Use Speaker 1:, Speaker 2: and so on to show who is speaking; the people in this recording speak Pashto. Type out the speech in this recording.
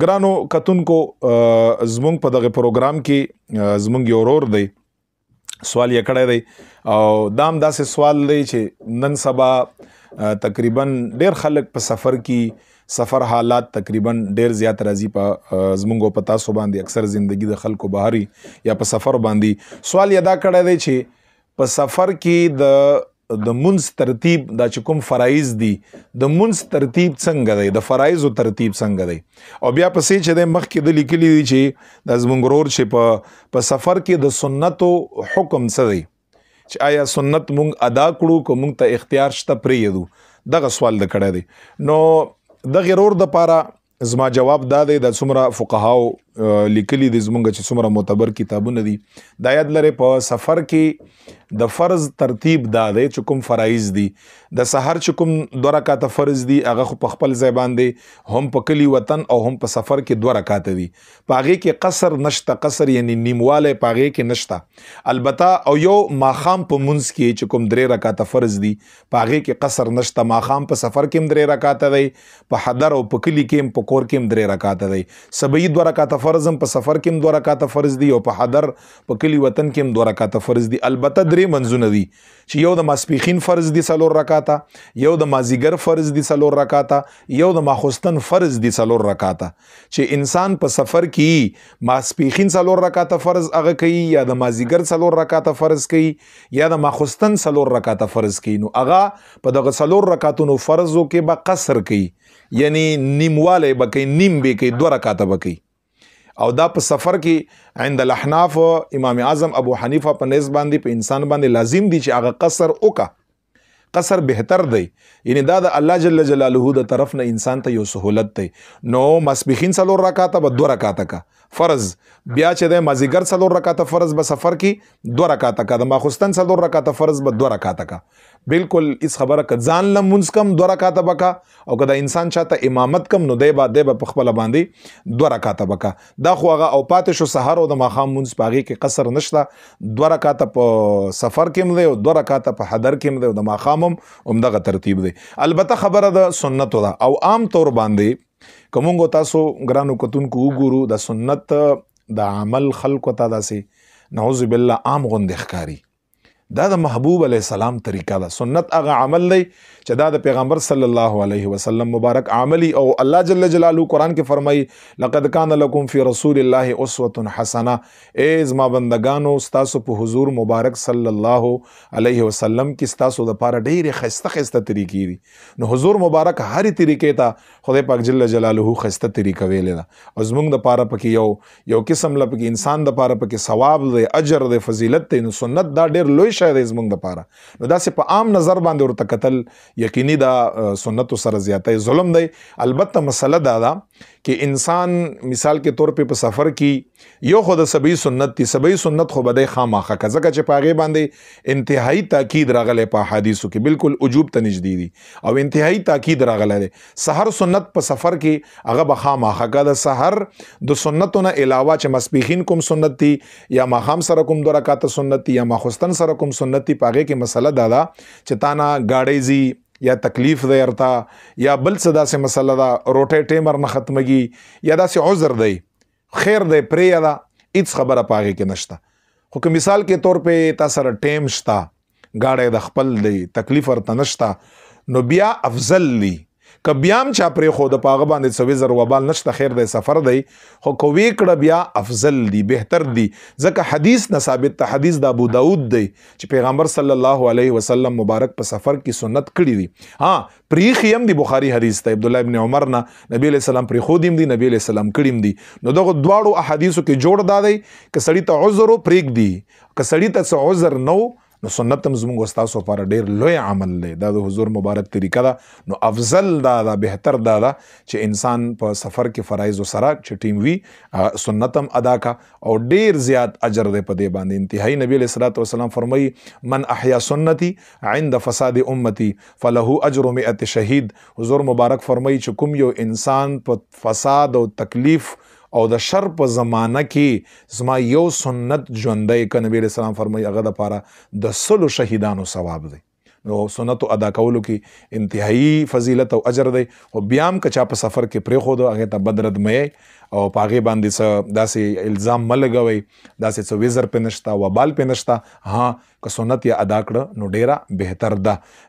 Speaker 1: ګرانو کتونکو زمونږ په دغه پروګرام کې زمونږ یو ورور دی سوال یې کړی دی او دام داسې سوال دی چې نن سبا تقریبا ډیر خلک په سفر کې سفر حالات تقریبا ډیر زیات راځي په زمونږ په تاسو باندې اکثر زندگی د خلکو بهاري یا په سفر باندې سوال یې دا کړی دی چې په سفر کې د د منځ ترتیب دا چې کوم فرایز دي د منځ ترتیب څنګه دی د فرایزو ترتیب څنګه دی او بیا پسې چې د مخکې د لیکلي دي چې د زمونږ چې په په سفر کې د سنتو حکم څه دی چې آیا سنت مونږ ادا کړو که مونږ ته اختیار شته پریږدو دغه سوال د کړه دی نو د غرور د پاره زما جواب دا دی د څومره فقهاو لیکلي د زمونږ چې څومره معتبر کتابونه دي د یاد لره په سفر کې د فرض ترتیب دا دی چې کوم فرایز دي د سحر چې کوم دوه رکعات فرض دي هغه په خپل ځای باندې هم په کلی وطن او هم په سفر کې دوه رکعات دي پاغه کې قصر نشته قصر یعنی نیمواله پاغه کې نشته البته او یو ماخام په منځ کې چې کوم درې رکعات فرض دي پاغه کې قصر نشته ماخام په سفر کې درې رکعات دي په حضر او په کلی کې په کور کې درې رکعات دي سبې دوه رکعات فرض هم په سفر کې هم دوه رکعاته فرض دي او په حضر په کلی وطن کې هم دوه رکعاته فرض دي البته درې منځونه دي چې یو د ماسپیخین فرض دي څلور رکعاته یو د مازیګر فرض دي څلور رکعاته یو د ماخوستن فرض دي څلور رکعاته چې انسان په سفر کې ماسپیخین څلور رکعاته فرض هغه کوي یا د مازیګر څلور رکعاته فرض کوي یا د ماخستن څلور رکعاته فرض کوي نو هغه په دغه څلور رکعاتونو فرضو کې به قصر کوي یعنی نیمواله به کوي نیم به کوي دوه رکعاته به کوي او دا په سفر کې عند الاحناف امام اعظم ابو حنیفه په نسبت باندې په انسان باندې لازم دي چې هغه قصر وکړي قصر بهتر دی یعنی دا د الله جل جلاله د طرف نه انسان ته یو سہولت دی نو مسبخین څلور رکعاته به دوه رکعاته کا فرض بیا چې د مازیګر څلور رکعاته فرض به سفر کې دوه رکعاته کا د ماخستن څلور رکعاته فرض به دوه رکعاته کا بالکل اس خبره ک ځان لمونځ کم دوه رکعاته بکا او کدا انسان چاته امامت کم نو دی با دی په خپل باندې دوه رکعاته بکا دا خو هغه او پاتې شو سحر او د ماخام مونځ پاغي کې قصر نشته دوه رکعاته په سفر کې مده او دوه رکعاته په حضر کې مده او د ماخام اسلام هم همدغه ترتیب دی البته خبره د سنتو ده او عام طور باندې کومو تاسو ګرانو کتونکو وګورو د سنت د عمل خلق ته داسې نعوذ بالله عام غوندې ښکاری دا د محبوب علی السلام طریقه ده سنت هغه عمل دی چې دا د پیغمبر صلی الله علیه وسلم مبارک عملی او الله جل جلاله قران کې فرمایي لقد کان لکم فی رسول الله اسوه حسنه ای زما بندگانو ستاسو په حضور مبارک صلی الله علیه وسلم کې ستاسو د پاره ډېرې خسته خسته طریقې دي نو حضور مبارک هرې طریقې ته خدای پاک جل جلاله خسته طریقه ویلې ده او زمونږ د پاره پکې یو یو قسم لپاره انسان د پاره پکې ثواب دی اجر دی فضیلت دی نو سنت دا ډېر لوی شی دی زمونږ د پاره نو دا سه په عام نظر باندې ورته قتل یقیني دا سنت سره زیاتې ظلم دی البته مسله دا ده چې انسان مثال کې طور په سفر کې یو خود سبي سنت دي سبي سنت خو بده خامخه کزکه چې پاغه باندې انتهایی تاکید راغله په حدیثو کې بالکل عجوب ته نږدې دي او انتهایی تاکید راغله ده سحر سنت په سفر کې هغه به خامخه کده سحر د سنتونو علاوه چې مسبیخین کوم سنت دي یا ماخام سره کوم دوه رکعات سنت دي یا ماخستن سره کوم کوم سنت دی پاګه کې مسله دادا چې تا نه گاډی زی یا تکلیف دی ارتا یا بل صدا سه مسله دا روټه ټیمر نه ختمږي یا دا سه عذر دی خیر دی پرې دا هیڅ خبره پاګه کې نشته خو که مثال کې طور په تا سره ټیم شتا گاډی د خپل دی تکلیف ورته نشتا نو بیا افضل دی ک بیام چا پرې خو د پاغه باندې سوي زر وبال نشته خیر د سفر دی خو کوي کړه بیا افضل دی بهتر دی ځکه حدیث نه ثابت ته حدیث د ابو داود دی چې پیغمبر صلی الله علیه وسلم مبارک په سفر کې سنت کړی دی ها پریخیم دی بخاری حدیث ته عبد الله ابن عمر نه نبی علیہ السلام پری خودیم دی نبی علیہ السلام کړیم دی نو دغه دواړو احادیثو کې جوړ دا دی ک سړی ته عذر او پریک دی ک سړی ته عذر نو نو سنت هم زموږ استاد سو پر ډیر لوی عمل دی دا د حضور مبارک طریقه ده نو افضل دا دا بهتر دا دا چې انسان په سفر کې فرایز او سره چې ټیم وی سنت هم ادا کا او ډیر زیات اجر دی په دې باندې انتهایی نبی علیہ الصلوۃ والسلام فرمایي من احیا سنتي عند فساد امتي فله اجر 100 شهید حضور مبارک فرمایي چې کوم یو انسان په فساد او تکلیف او د شر په زمانہ کې زما یو سنت ژوندې کنبی رسول الله فرمایي هغه د پاره د سلو شهیدانو ثواب دی نو سنت ادا کولو کې انتهایی فضیلت او اجر دی او بیام کچا په سفر کې پرې خو دو هغه ته بدرد مې او پاغه باندې څه داسې الزام ملګوي داسې څه ویزر پنشتا و بال پنشتا ها که سنت یا ادا کړ نو ډیره بهتر ده